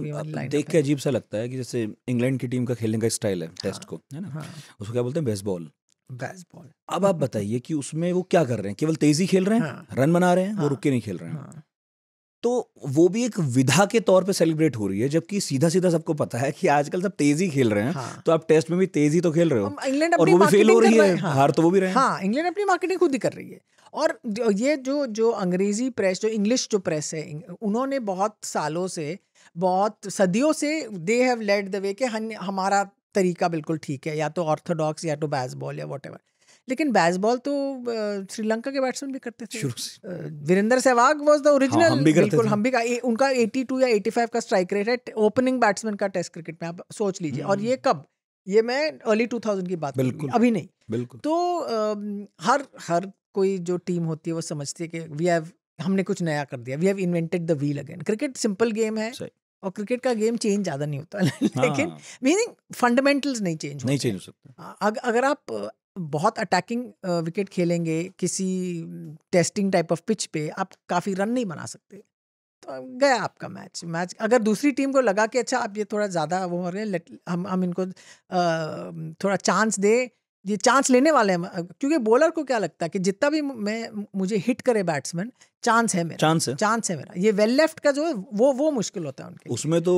नहीं मतलब देख के अजीब सा लगता है कि जैसे इंग्लैंड की टीम का खेलने का स्टाइल है टेस्ट को है ना हाँ। उसको क्या बोलते हैं बेसबॉल बेसबॉल अब आप बताइए कि उसमें वो क्या कर रहे हैं केवल तेजी खेल रहे हैं हाँ। रन बना रहे हैं वो हाँ। रुक के नहीं खेल रहे हैं तो वो भी एक विधा के तौर पे सेलिब्रेट हो रही है जबकि सीधा सीधा सबको पता है कि आजकल सब तेजी खेल रहे हैं हाँ। तो आप टेस्ट में भी तेजी तो खेल रहे हो इंग्लैंड और वो भी फेल हो रही है हाँ। हार तो वो भी रहे हाँ इंग्लैंड अपनी मार्केटिंग खुद ही कर रही है और ये जो जो अंग्रेजी प्रेस जो इंग्लिश जो प्रेस है उन्होंने बहुत सालों से बहुत सदियों से they have led the way कि हमारा तरीका बिल्कुल ठीक है या तो ऑर्थोडॉक्स या तो बैसबॉल या वॉट लेकिन बैसबॉल तो श्रीलंका के बैट्समैन भी करते थे Virender Sehwag was the original बिल्कुल हम भी का, ए, उनका 82 या 85 का स्ट्राइक रेट है ओपनिंग बैट्समैन का टेस्ट क्रिकेट में आप सोच लीजिए और ये हम्म। कब ये मैं अर्ली 2000 की बात बिल्कुल अभी नहीं बिल्कुल तो आ, हर हर कोई जो टीम होती है वो समझती है कि वी हैव हमने कुछ नया कर दिया we have invented the wheel again cricket simple game है और क्रिकेट का गेम चेंज ज्यादा नहीं होता लेकिन मीनिंग हाँ। फंडामेंटल्स नहीं चेंज नहीं चेंज हो सकते अगर आप बहुत अटैकिंग विकेट खेलेंगे किसी टेस्टिंग टाइप ऑफ पिच पे आप काफ़ी रन नहीं बना सकते तो गया आपका मैच मैच अगर दूसरी टीम को लगा कि अच्छा आप ये थोड़ा ज़्यादा वो हो रहे हैं हम हम इनको आ, थोड़ा चांस दे ये चांस लेने वाले हैं क्योंकि बॉलर को क्या लगता है कि जितना भी मैं मुझे हिट करे बैट्समैन चांस है मेरा चांस है चांस है मेरा ये वेल लेफ्ट का जो है वो वो मुश्किल होता है उनके उसमें तो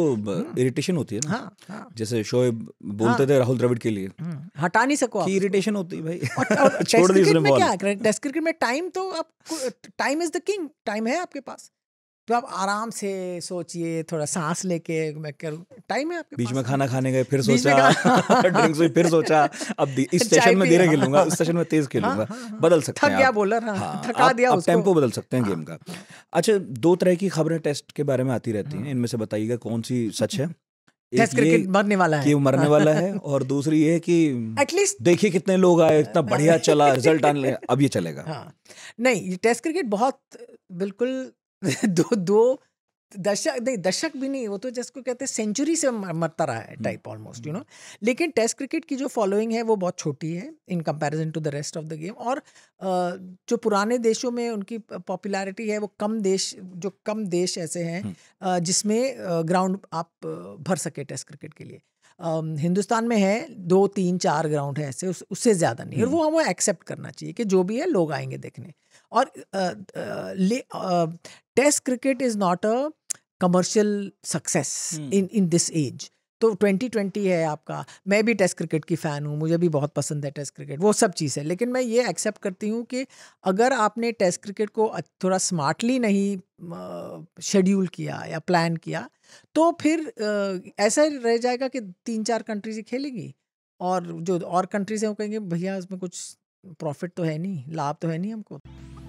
इरिटेशन हम्म। होती है ना हाँ, हाँ, जैसे शोएब बोलते हाँ, थे राहुल द्रविड़ के लिए हम्म। हटा नहीं सको इरिटेशन होती है भाई छोड़ टेस्ट टेस्ट क्रिकेट में टाइम तो आप time is the king time है आपके पास तो आप आराम से सोचिए थोड़ा सांस लेके मैं करूँ टाइम है आपके बीच में खाना खाने गए फिर सोचा ड्रिंक्स भी फिर सोचा अब इस सेशन में धीरे खेलूंगा उस सेशन में तेज हाँ, खेलूंगा हाँ, हाँ। बदल सकते हैं क्या गया बॉलर हाँ, थका आप, दिया आप टेम्पो बदल सकते हैं गेम का अच्छा दो तरह की खबरें टेस्ट के बारे में आती रहती हैं इनमें से बताइएगा कौन सी सच है टेस्ट क्रिकेट मरने वाला है कि मरने वाला है और दूसरी ये कि एटलीस्ट देखिए कितने लोग आए इतना बढ़िया चला रिजल्ट आने अब ये चलेगा हाँ नहीं ये टेस्ट क्रिकेट बहुत बिल्कुल दो दो दशक नहीं दशक भी नहीं वो तो को कहते हैं सेंचुरी से मरता रहा है टाइप ऑलमोस्ट यू नो लेकिन टेस्ट क्रिकेट की जो फॉलोइंग है वो बहुत छोटी है in comparison to the rest of the game और जो पुराने देशों में उनकी पॉपुलैरिटी है वो कम देश जो कम देश ऐसे हैं हम्म। जिसमें ग्राउंड आप भर सके टेस्ट क्रिकेट के लिए हिंदुस्तान में है दो तीन चार ग्राउंड है ऐसे उस, उससे ज़्यादा नहीं और हम्म। वो हमें एक्सेप्ट करना चाहिए कि जो भी है लोग आएंगे देखने और test cricket is not a commercial success in in this age तो 2020 है आपका मैं भी टेस्ट क्रिकेट की फ़ैन हूँ मुझे भी बहुत पसंद है टेस्ट क्रिकेट वो सब चीज़ है लेकिन मैं ये एक्सेप्ट करती हूँ कि अगर आपने टेस्ट क्रिकेट को थोड़ा स्मार्टली नहीं शेड्यूल किया या प्लान किया तो फिर ऐसा रह जाएगा कि तीन चार कंट्रीज ही खेलेगी और जो और कंट्रीज हैं वो कहेंगे भैया उसमें कुछ प्रॉफिट तो है नहीं लाभ तो है नहीं हमको